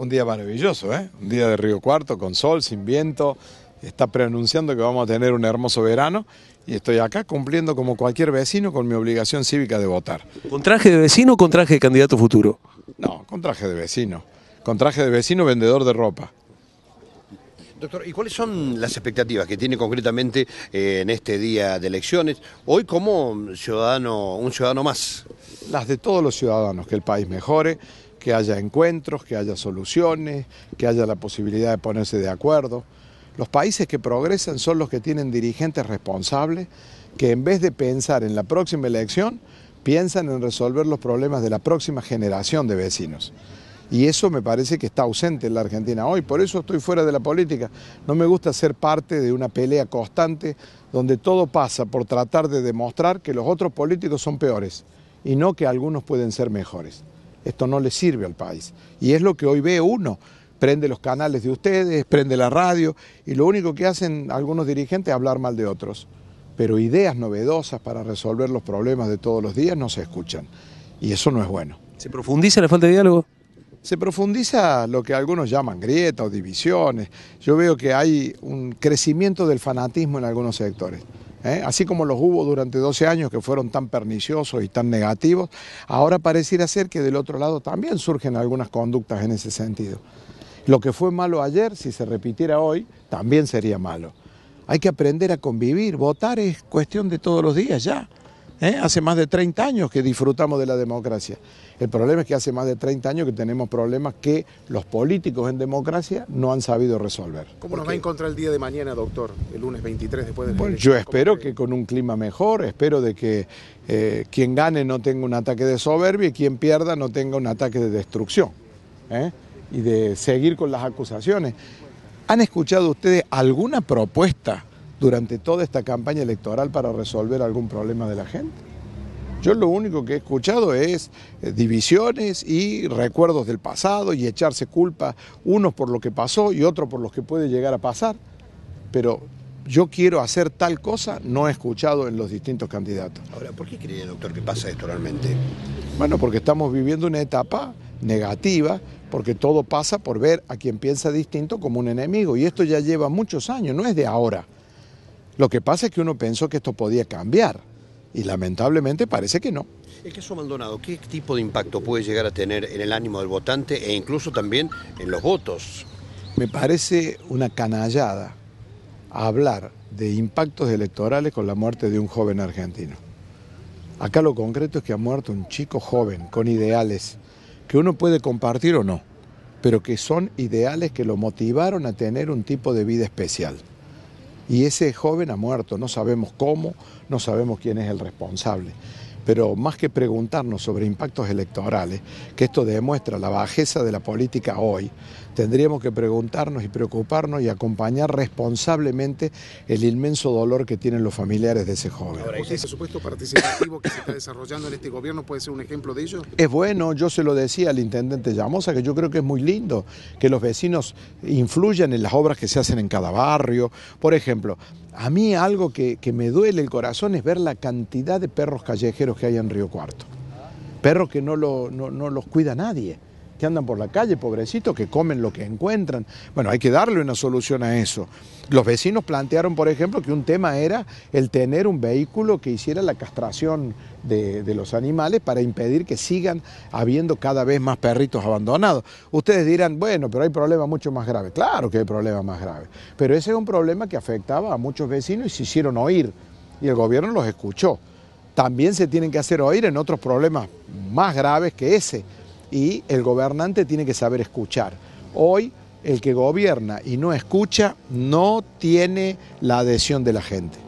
Un día maravilloso, ¿eh? Un día de Río Cuarto, con sol, sin viento. Está preanunciando que vamos a tener un hermoso verano y estoy acá cumpliendo como cualquier vecino con mi obligación cívica de votar. ¿Con traje de vecino o con traje de candidato futuro? No, con traje de vecino. Con traje de vecino vendedor de ropa. Doctor, ¿y cuáles son las expectativas que tiene concretamente eh, en este día de elecciones? Hoy como ciudadano, un ciudadano más. Las de todos los ciudadanos, que el país mejore, que haya encuentros, que haya soluciones, que haya la posibilidad de ponerse de acuerdo. Los países que progresan son los que tienen dirigentes responsables que en vez de pensar en la próxima elección, piensan en resolver los problemas de la próxima generación de vecinos. Y eso me parece que está ausente en la Argentina hoy, por eso estoy fuera de la política. No me gusta ser parte de una pelea constante donde todo pasa por tratar de demostrar que los otros políticos son peores y no que algunos pueden ser mejores esto no le sirve al país. Y es lo que hoy ve uno. Prende los canales de ustedes, prende la radio y lo único que hacen algunos dirigentes es hablar mal de otros. Pero ideas novedosas para resolver los problemas de todos los días no se escuchan. Y eso no es bueno. ¿Se profundiza la falta de diálogo? Se profundiza lo que algunos llaman grietas o divisiones. Yo veo que hay un crecimiento del fanatismo en algunos sectores. ¿eh? así como los hubo durante 12 años que fueron tan perniciosos y tan negativos, ahora pareciera ser que del otro lado también surgen algunas conductas en ese sentido. Lo que fue malo ayer, si se repitiera hoy, también sería malo. Hay que aprender a convivir, votar es cuestión de todos los días ya. ¿eh? Hace más de 30 años que disfrutamos de la democracia. El problema es que hace más de 30 años que tenemos problemas que los políticos en democracia no han sabido resolver. ¿Cómo nos va a encontrar el día de mañana, doctor? El lunes 23 después de. Bueno, yo espero que con un clima mejor, espero de que eh, quien gane no tenga un ataque de soberbia y quien pierda no tenga un ataque de destrucción. ¿eh? Y de seguir con las acusaciones. ¿Han escuchado ustedes alguna propuesta durante toda esta campaña electoral para resolver algún problema de la gente. Yo lo único que he escuchado es eh, divisiones y recuerdos del pasado y echarse culpa, unos por lo que pasó y otros por lo que puede llegar a pasar. Pero yo quiero hacer tal cosa, no he escuchado en los distintos candidatos. Ahora, ¿por qué cree, doctor, que pasa esto realmente? Bueno, porque estamos viviendo una etapa negativa, porque todo pasa por ver a quien piensa distinto como un enemigo. Y esto ya lleva muchos años, no es de ahora. Lo que pasa es que uno pensó que esto podía cambiar y lamentablemente parece que no. El caso Maldonado, ¿qué tipo de impacto puede llegar a tener en el ánimo del votante e incluso también en los votos? Me parece una canallada hablar de impactos electorales con la muerte de un joven argentino. Acá lo concreto es que ha muerto un chico joven con ideales que uno puede compartir o no, pero que son ideales que lo motivaron a tener un tipo de vida especial y ese joven ha muerto, no sabemos cómo, no sabemos quién es el responsable pero más que preguntarnos sobre impactos electorales, que esto demuestra la bajeza de la política hoy, tendríamos que preguntarnos y preocuparnos y acompañar responsablemente el inmenso dolor que tienen los familiares de ese joven. ¿Ese supuesto participativo que se está desarrollando en este gobierno puede ser un ejemplo de ello? Es bueno, yo se lo decía al intendente Llamosa, que yo creo que es muy lindo que los vecinos influyan en las obras que se hacen en cada barrio. Por ejemplo, a mí algo que, me duele el corazón es ver la cantidad de perros callejeros que hay en Río Cuarto. Perros que no los cuida nadie que andan por la calle, pobrecitos, que comen lo que encuentran. Bueno, hay que darle una solución a eso. Los vecinos plantearon, por ejemplo, que un tema era el tener un vehículo que hiciera la castración de, los animales para impedir que sigan habiendo cada vez más perritos abandonados. Ustedes dirán, bueno, pero hay problemas mucho más graves. Claro que hay problemas más graves, pero ese es un problema que afectaba a muchos vecinos y se hicieron oír y el gobierno los escuchó. También se tienen que hacer oír en otros problemas más graves que ese y el gobernante tiene que saber escuchar. Hoy el que gobierna y no escucha no tiene la adhesión de la gente.